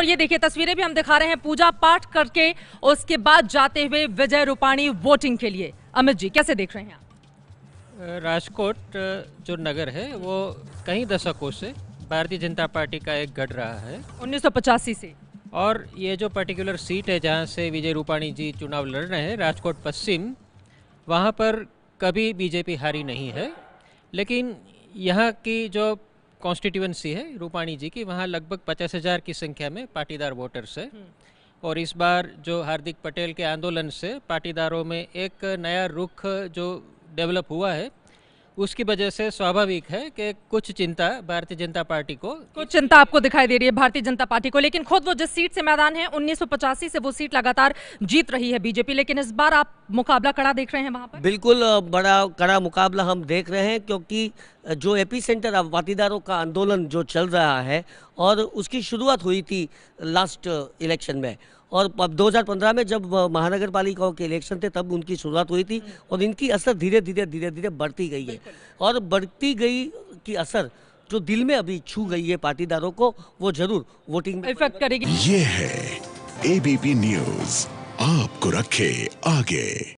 और ये देखिए तस्वीरें भी हम दिखा रहे हैं पूजा पाठ करके उसके बाद जाते हुए विजय रूपाणी वोटिंग के लिए अमित जी कैसे देख रहे हैं आप राजकोट जो नगर है वो कई दशकों से भारतीय जनता पार्टी का एक गढ़ रहा है उन्नीस से और ये जो पर्टिकुलर सीट है जहाँ से विजय रूपाणी जी चुनाव लड़ रहे हैं राजकोट पश्चिम वहाँ पर कभी बीजेपी हारी नहीं है लेकिन यहाँ की जो कॉन्स्टिट्यूंसी है रूपाणी जी की वहाँ लगभग पचास हज़ार की संख्या में पाटीदार वोटर्स है हम्म। और इस बार जो हार्दिक पटेल के आंदोलन से पाटीदारों में एक नया रुख जो डेवलप हुआ है उसकी वजह से स्वाभाविक है कि कुछ चिंता भारतीय जनता पार्टी को कुछ चिंता आपको दिखाई दे रही है भारतीय जनता पार्टी को लेकिन खुद वो जिस सीट से मैदान है उन्नीस से वो सीट लगातार जीत रही है बीजेपी लेकिन इस बार आप मुकाबला कड़ा देख रहे हैं वहाँ पर बिल्कुल बड़ा कड़ा मुकाबला हम देख रहे हैं क्योंकि जो एपी सेंटर अब वातीदारों का आंदोलन जो चल रहा है और उसकी शुरुआत हुई थी लास्ट इलेक्शन में और अब 2015 में जब महानगर पालिकाओं के इलेक्शन थे तब उनकी शुरुआत हुई थी हम्म। और इनकी असर धीरे धीरे धीरे धीरे बढ़ती गई है और बढ़ती गई की असर जो दिल में अभी छू गई है पाटीदारों को वो जरूर वोटिंग में इफेक्ट करेगी ये है एबीपी न्यूज आपको रखे आगे